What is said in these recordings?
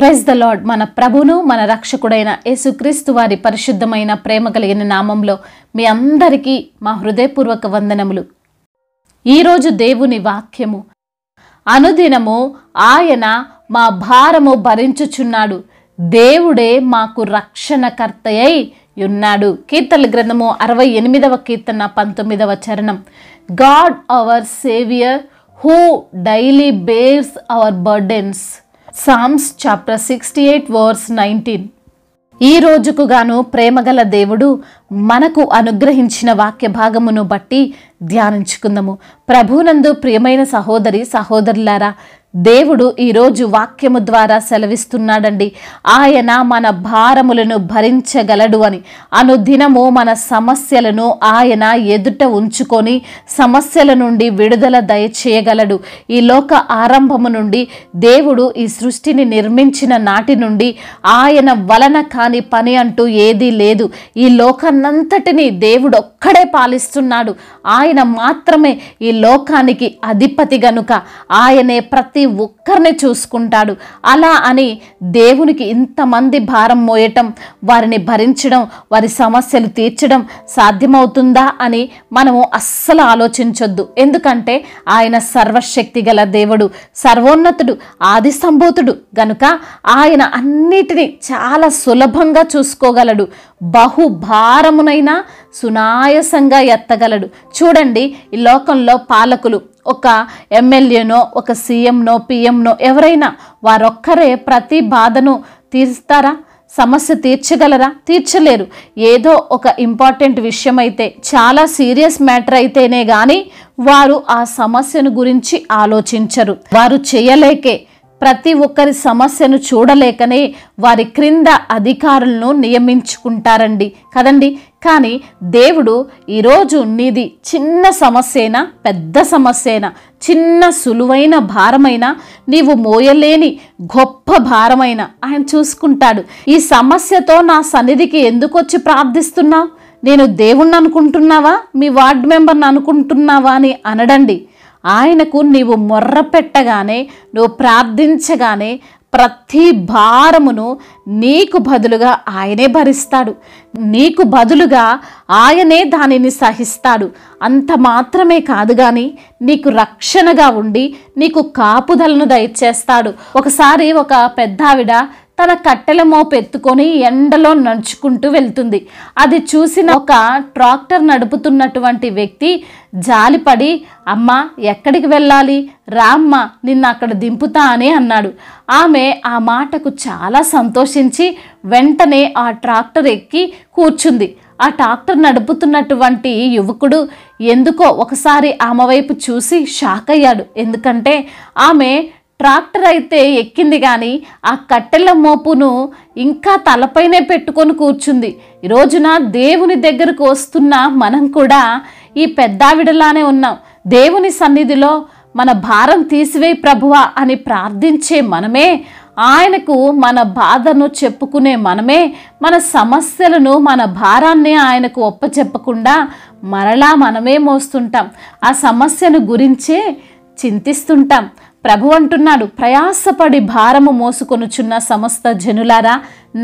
praise the lord మన ప్రభును మన రక్షకుడైన యేసుక్రీస్తు వారి పరిశుద్ధమైన ప్రేమ కలిగిన నామంలో మీ అందరికీ మా హృదయపూర్వక వందనములు ఈరోజు దేవుని వాక్యము అనుదినము ఆయన మా భారము భరించుచున్నాడు దేవుడే మాకు రక్షణకర్తయ్యై ఉన్నాడు కీర్తన గ్రంథము అరవై ఎనిమిదవ కీర్తన పంతొమ్మిదవ చరణం God our saviour who daily bears our burdens psalms chapter sixty eight verse nineteen ఈ రోజుకు గాను ప్రేమగల దేవుడు మనకు అనుగ్రహించిన వాక్య భాగమును బట్టి ధ్యానించుకుందాము ప్రభునందు ప్రియమైన సహోదరి సహోదరులారా దేవుడు ఈరోజు వాక్యము ద్వారా సెలవిస్తున్నాడండి ఆయన మన భారములను భరించగలడు అని అనుదినము మన సమస్యలను ఆయన ఎదుట ఉంచుకొని సమస్యల నుండి విడుదల దయచేయగలడు ఈ లోక ఆరంభము నుండి దేవుడు ఈ సృష్టిని నిర్మించిన నాటి నుండి ఆయన వలన కాని పని అంటూ ఏదీ లేదు ఈ లోకాన్నంతటిని దేవుడు ఒక్కడే పాలిస్తున్నాడు ఆయన మాత్రమే ఈ లోకానికి అధిపతి గనుక ఆయనే ప్రతి ప్రతి ఒక్కరిని చూసుకుంటాడు అలా అని దేవునికి ఇంతమంది భారం మోయటం వారిని భరించడం వారి సమస్యలు తీర్చడం సాధ్యమవుతుందా అని మనము అస్సలు ఆలోచించొద్దు ఎందుకంటే ఆయన సర్వశక్తి గల దేవుడు సర్వోన్నతుడు ఆది సంభూతుడు గనుక ఆయన అన్నిటినీ చాలా సులభంగా చూసుకోగలడు బహుభారమునైనా సునాయసంగా ఎత్తగలడు చూడండి ఈ లోకంలో పాలకులు ఒక ఎమ్మెల్యేనో ఒక సీఎంనో పిఎంనో ఎవరైనా వారొక్కరే ప్రతి బాధను తీరుస్తారా సమస్య తీర్చగలరా తీర్చలేరు ఏదో ఒక ఇంపార్టెంట్ విషయం అయితే చాలా సీరియస్ మ్యాటర్ అయితేనే కానీ వారు ఆ సమస్యను గురించి ఆలోచించరు వారు చేయలేకే ప్రతి ఒక్కరి సమస్యను చూడలేకనే వారి క్రింద అధికారులను నియమించుకుంటారండి కదండి కానీ దేవుడు ఈరోజు నీది చిన్న సమస్యైనా పెద్ద సమస్యైనా చిన్న సులువైన భారమైన నీవు మోయలేని గొప్ప భారమైన ఆయన చూసుకుంటాడు ఈ సమస్యతో నా సన్నిధికి ఎందుకు వచ్చి ప్రార్థిస్తున్నావు నేను దేవుణ్ణి అనుకుంటున్నావా మీ వార్డ్ మెంబర్ని అనుకుంటున్నావా అని అనడండి ఆయనకు నీవు మొర్ర పెట్టగానే నువ్వు ప్రార్థించగానే ప్రతి భారమును నీకు బదులుగా ఆయనే భరిస్తాడు నీకు బదులుగా ఆయనే దానిని సహిస్తాడు అంత మాత్రమే కాదు కానీ నీకు రక్షణగా ఉండి నీకు కాపుదలను దయచేస్తాడు ఒకసారి ఒక పెద్దావిడ తన కట్టెల మోపెత్తుకొని ఎండలో నడుచుకుంటూ వెళ్తుంది అది చూసిన ఒక ట్రాక్టర్ నడుపుతున్నటువంటి వ్యక్తి జాలిపడి అమ్మ ఎక్కడికి వెళ్ళాలి రామ్మ నిన్న అక్కడ దింపుతా అని అన్నాడు ఆమె ఆ మాటకు చాలా సంతోషించి వెంటనే ఆ ట్రాక్టర్ ఎక్కి కూర్చుంది ఆ ట్రాక్టర్ నడుపుతున్నటువంటి యువకుడు ఎందుకో ఒకసారి ఆమె వైపు చూసి షాక్ అయ్యాడు ఎందుకంటే ఆమె ట్రాక్టర్ అయితే ఎక్కింది కానీ ఆ కట్టెల మోపును ఇంకా తలపైనే పెట్టుకొని కూర్చుంది ఈ రోజున దేవుని దగ్గరకు వస్తున్న మనం కూడా ఈ పెద్దావిడలానే ఉన్నాం దేవుని సన్నిధిలో మన భారం తీసివేయి ప్రభువ అని ప్రార్థించే మనమే ఆయనకు మన బాధను చెప్పుకునే మనమే మన సమస్యలను మన భారాన్ని ఆయనకు ఒప్పచెప్పకుండా మరలా మనమే మోస్తుంటాం ఆ సమస్యను గురించే చింతిస్తుంటాం ప్రభు అంటున్నాడు ప్రయాసపడి భారము మోసుకొనుచున్న సమస్త జనులారా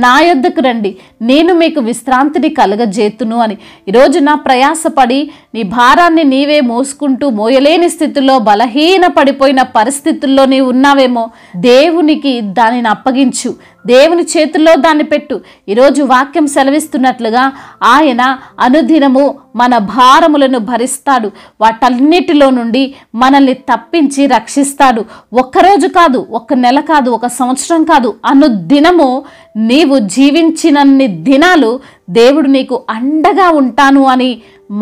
నా యొద్దకు రండి నేను మీకు విశ్రాంతిని కలగజేతును అని ఈరోజు నా ప్రయాసపడి నీ భారాన్ని నీవే మోసుకుంటూ మోయలేని స్థితిలో బలహీన పడిపోయిన పరిస్థితుల్లో నీవు ఉన్నావేమో దేవునికి దానిని అప్పగించు దేవుని చేతుల్లో దాన్ని పెట్టు ఈరోజు వాక్యం సెలవిస్తున్నట్లుగా ఆయన అనుదినము మన భారములను భరిస్తాడు వాటన్నిటిలో నుండి మనల్ని తప్పించి రక్షిస్తాడు ఒక్కరోజు కాదు ఒక్క నెల కాదు ఒక సంవత్సరం కాదు అనుదినము నీవు జీవించినన్ని దినాలు దేవుడు నీకు అండగా ఉంటాను అని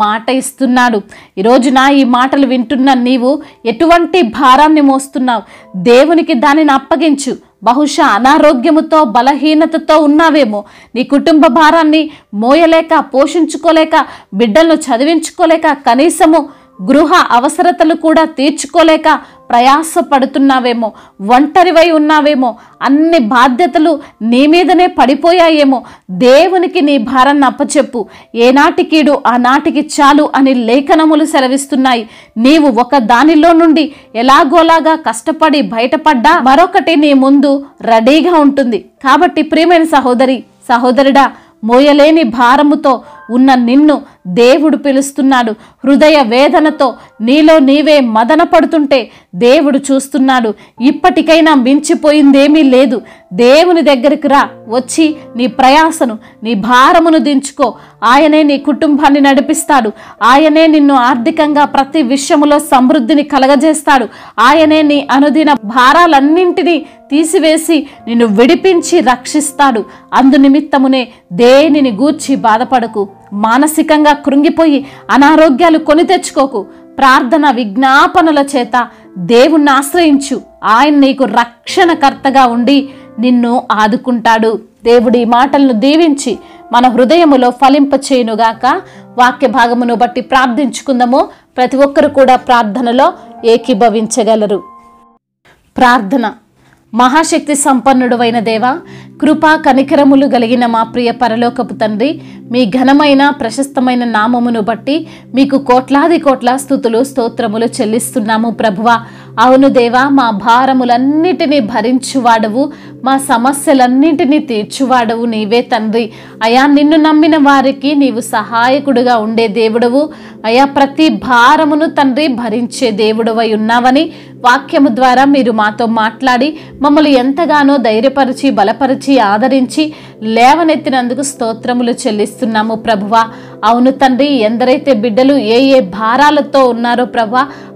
మాట ఇస్తున్నాడు ఈరోజు నా ఈ మాటలు వింటున్న నీవు ఎటువంటి భారాన్ని మోస్తున్నావు దేవునికి దానిని అప్పగించు బహుశా అనారోగ్యముతో బలహీనతతో ఉన్నావేమో నీ కుటుంబ భారాన్ని మోయలేక పోషించుకోలేక బిడ్డలను చదివించుకోలేక కనీసము గృహ అవసరతలు కూడా తీర్చుకోలేక ప్రయాస పడుతున్నావేమో ఒంటరివై ఉన్నావేమో అన్ని బాధ్యతలు నీ మీదనే పడిపోయాయేమో దేవునికి నీ భారాన్ని అప్పచెప్పు ఏనాటికీడు ఆనాటికి చాలు అని లేఖనములు సెలవిస్తున్నాయి నీవు ఒక దానిలో నుండి ఎలాగోలాగా కష్టపడి బయటపడ్డా మరొకటి నీ ముందు రెడీగా ఉంటుంది కాబట్టి ప్రియమైన సహోదరి సహోదరుడా మోయలేని భారముతో ఉన్న నిన్ను దేవుడు పిలుస్తున్నాడు హృదయ వేదనతో నీలో నీవే మదన పడుతుంటే దేవుడు చూస్తున్నాడు ఇప్పటికైనా మించిపోయిందేమీ లేదు దేవుని దగ్గరికి రా వచ్చి నీ ప్రయాసను నీ భారమును దించుకో ఆయనే నీ కుటుంబాన్ని నడిపిస్తాడు ఆయనే నిన్ను ఆర్థికంగా ప్రతి విషయములో సమృద్ధిని కలగజేస్తాడు ఆయనే నీ అనుదిన భారాలన్నింటినీ తీసివేసి నిన్ను విడిపించి రక్షిస్తాడు అందునిమిత్తమునే దేనిని గూర్చి బాధపడకు మానసికంగా కృంగిపోయి అనారోగ్యాలు కొని తెచ్చుకోకు ప్రార్థన విజ్ఞాపనల చేత దేవుణ్ణి ఆశ్రయించు ఆయన నీకు రక్షణకర్తగా ఉండి నిన్ను ఆదుకుంటాడు దేవుడి మాటలను దీవించి మన హృదయములో ఫలింపచేయునుగాక వాక్య భాగమును బట్టి ప్రార్థించుకుందాము ప్రతి ఒక్కరు కూడా ప్రార్థనలో ఏకీభవించగలరు ప్రార్థన మహాశక్తి సంపన్నుడువైన దేవ కృపా కనికరములు కలిగిన మా ప్రియ పరలోకపు తండ్రి మీ ఘనమైన ప్రశస్తమైన నామమును బట్టి మీకు కోట్లాది కోట్ల స్థుతులు స్తోత్రములు చెల్లిస్తున్నాము ప్రభువ అవును దేవా మా భారములన్నిటినీ భరించువాడవు మా సమస్యలన్నింటినీ తీర్చువాడవు నీవే తండ్రి అయా నిన్ను నమ్మిన వారికి నీవు సహాయకుడుగా ఉండే దేవుడవు అయా ప్రతి భారమును తండ్రి భరించే దేవుడవై ఉన్నావని వాక్యము ద్వారా మీరు మాతో మాట్లాడి మమ్మల్ని ఎంతగానో ధైర్యపరిచి బలపరిచి ఆదరించి లేవనెత్తినందుకు స్తోత్రములు చెల్లిస్తున్నాము ప్రభువ అవును తండ్రి ఎందరైతే బిడ్డలు ఏ ఏ భారాలతో ఉన్నారో ప్రభు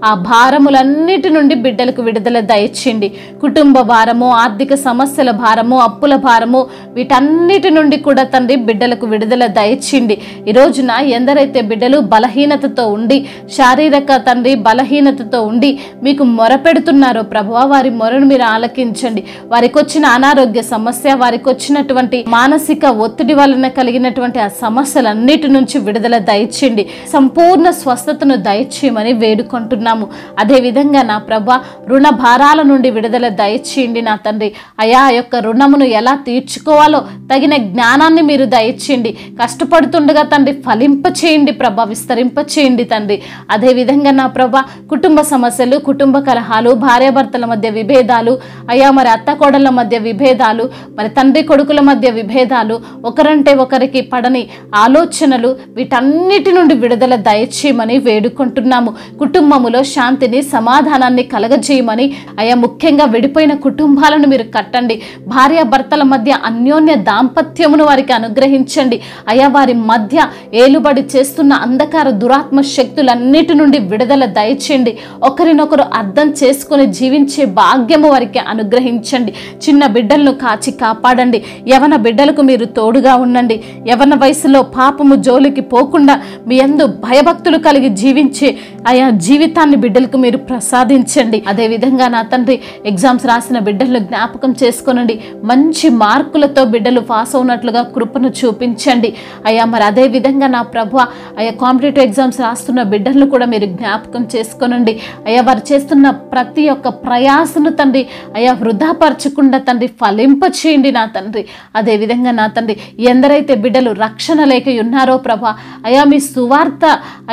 ఆ భారములన్నిటి నుండి బిడ్డలకు విడుదల దయచేయండి కుటుంబ భారము ఆర్థిక సమస్య సమస్యల భారము అప్పుల భారము వీటన్నిటి నుండి కూడా తండ్రి బిడ్డలకు విడుదల దయచ్చింది ఈ రోజున ఎందరైతే బిడ్డలు బలహీనతతో ఉండి శారీరక తండ్రి బలహీనతతో ఉండి మీకు మొరపెడుతున్నారో ప్రభువా వారి మొరను మీరు ఆలకించండి వారికి వచ్చిన అనారోగ్య సమస్య వారికి వచ్చినటువంటి మానసిక ఒత్తిడి వలన కలిగినటువంటి ఆ సమస్యలన్నిటి నుంచి విడుదల దయచ్చండి సంపూర్ణ స్వస్థతను దయచేయమని వేడుకుంటున్నాము అదేవిధంగా నా ప్రభా రుణ భారాల నుండి విడుదల దయచేయండి నా తండ్రి అయా ఆ యొక్క రుణమును ఎలా తీర్చుకోవాలో తగిన జ్ఞానాన్ని మీరు దయచేయండి కష్టపడుతుండగా తండ్రి ఫలింప చేయండి ప్రభ విస్తరింప చేయండి తండ్రి అదేవిధంగా నా ప్రభ కుటుంబ సమస్యలు కుటుంబ కలహాలు భార్యాభర్తల మధ్య విభేదాలు అయ్యా మరి అత్త మధ్య విభేదాలు మరి తండ్రి కొడుకుల మధ్య విభేదాలు ఒకరంటే ఒకరికి పడని ఆలోచనలు వీటన్నిటి నుండి విడుదల దయచేయమని వేడుకుంటున్నాము కుటుంబములో శాంతిని సమాధానాన్ని కలగజేయమని అయా ముఖ్యంగా విడిపోయిన కుటుంబాలను మీరు కట్టండి అనుగ్రహించండి భార్యాభర్తల మధ్య అన్యోన్య దాంపత్యమును వారికి అనుగ్రహించండి అయా వారి మధ్య ఏలుబడి చేస్తున్న అంధకార దురాత్మ శక్తులన్నిటి నుండి విడుదల దయచేయండి ఒకరినొకరు అర్థం చేసుకుని జీవించే భాగ్యము వారికి అనుగ్రహించండి చిన్న బిడ్డలను కాచి కాపాడండి యవన బిడ్డలకు మీరు తోడుగా ఉండండి యవన వయసులో పాపము జోలికి పోకుండా మీ ఎందు భయభక్తులు కలిగి జీవించే ఆయా జీవితాన్ని బిడ్డలకు మీరు ప్రసాదించండి అదేవిధంగా నా తండ్రి ఎగ్జామ్స్ రాసిన బిడ్డలను జ్ఞాపకం చేసి చేసుకునండి మంచి మార్కులతో బిడ్డలు పాస్ అవునట్లుగా కృపను చూపించండి అయ్యా మరి అదే విధంగా నా ప్రభు అయ్యా కాంపిటేటివ్ ఎగ్జామ్స్ రాస్తున్న బిడ్డలను కూడా మీరు జ్ఞాపకం చేసుకునండి అయ్యా వారు చేస్తున్న ప్రతి ఒక్క ప్రయాసను తండ్రి అయ్యా వృధాపరచకుండా తండ్రి ఫలింప చేయండి నా తండ్రి అదేవిధంగా నా తండ్రి ఎందరైతే బిడ్డలు రక్షణ లేక ఉన్నారో ప్రభ అయా మీ సువార్త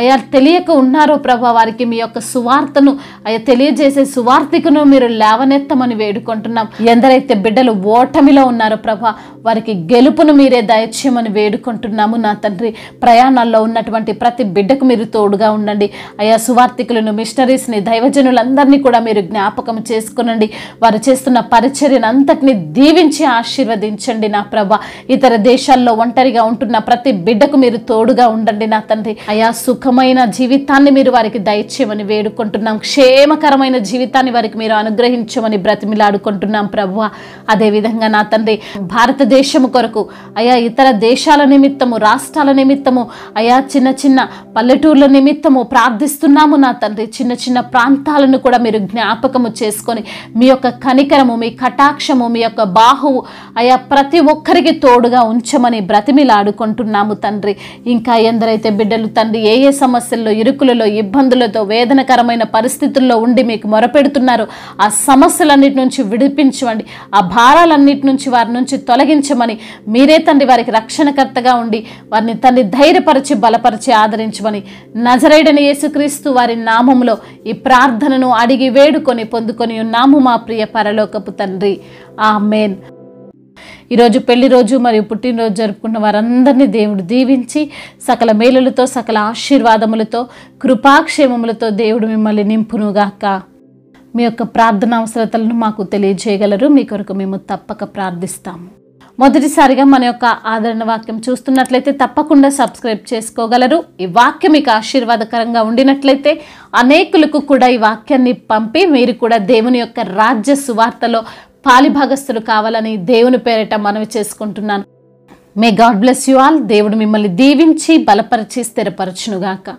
అయా తెలియక ఉన్నారో ప్రభా వారికి మీ యొక్క సువార్తను అయా తెలియజేసే సువార్తికును మీరు లేవనెత్తమని వేడుకుంటున్నాం ఎందరైతే బిడ్డలు ఓటమిలో ఉన్నారు ప్రభా వారికి గెలుపును మీరే దయచేయమని వేడుకుంటున్నాము నా తండ్రి ప్రయాణాల్లో ఉన్నటువంటి ప్రతి బిడ్డకు మీరు తోడుగా ఉండండి అయా సువార్థికులను మిషనరీస్ని దైవజనులందరినీ కూడా మీరు జ్ఞాపకం చేసుకునండి వారు చేస్తున్న పరిచర్యను అంతటిని దీవించి ఆశీర్వదించండి నా ప్రభ ఇతర దేశాల్లో ఒంటరిగా ఉంటున్న ప్రతి బిడ్డకు మీరు తోడుగా ఉండండి నా తండ్రి అయా సుఖమైన జీవితాన్ని మీరు వారికి దయచేయమని వేడుకుంటున్నాం క్షేమకరమైన జీవితాన్ని వారికి మీరు అనుగ్రహించమని బ్రతిమిలాడుకుంటున్నాం ప్రభు అదేవిధంగా నా తండ్రి భారతదేశ దేశము కొరకు అయా ఇతర దేశాల నిమిత్తము రాష్ట్రాల నిమిత్తము అయా చిన్న చిన్న పల్లెటూర్ల నిమిత్తము ప్రార్థిస్తున్నాము నా తండ్రి చిన్న చిన్న ప్రాంతాలను కూడా మీరు జ్ఞాపకము చేసుకొని మీ యొక్క కనికరము మీ కటాక్షము మీ యొక్క బాహువు అయా ప్రతి ఒక్కరికి తోడుగా ఉంచమని బ్రతిమిలాడుకుంటున్నాము తండ్రి ఇంకా ఎందరైతే బిడ్డలు తండ్రి ఏ ఏ సమస్యల్లో ఇరుకులలో ఇబ్బందులతో వేదనకరమైన పరిస్థితుల్లో ఉండి మీకు మొరపెడుతున్నారు ఆ సమస్యలన్నిటి నుంచి విడిపించండి ఆ భారాలన్నిటి నుంచి వారి నుంచి తొలగించి నడిపించమని మీరే తండ్రి వారికి రక్షణకర్తగా ఉండి వారిని తండ్రి ధైర్యపరిచి బలపరిచి ఆదరించమని నజరైడని యేసుక్రీస్తు వారి నామంలో ఈ ప్రార్థనను అడిగి వేడుకొని పొందుకొని ఉన్నాము మా ప్రియ పరలోకపు తండ్రి ఆ మేన్ ఈరోజు పెళ్లి రోజు మరియు పుట్టినరోజు జరుపుకున్న వారందరినీ దేవుడు దీవించి సకల మేలులతో సకల ఆశీర్వాదములతో కృపాక్షేమములతో దేవుడు మిమ్మల్ని నింపునుగాక మీ యొక్క ప్రార్థన అవసరతలను మాకు తెలియజేయగలరు మీ కొరకు మేము తప్పక ప్రార్థిస్తాము మొదటిసారిగా మన యొక్క ఆదరణ వాక్యం చూస్తున్నట్లయితే తప్పకుండా సబ్స్క్రైబ్ చేసుకోగలరు ఈ వాక్యం మీకు ఆశీర్వాదకరంగా ఉండినట్లయితే అనేకులకు కూడా ఈ వాక్యాన్ని పంపి మీరు కూడా దేవుని యొక్క రాజ్య సువార్తలో పాలిభాగస్తులు కావాలని దేవుని పేరిట మనవి చేసుకుంటున్నాను may God bless you all దేవుడు మిమ్మల్ని దీవించి బలపరిచి స్థిరపరచునుగాక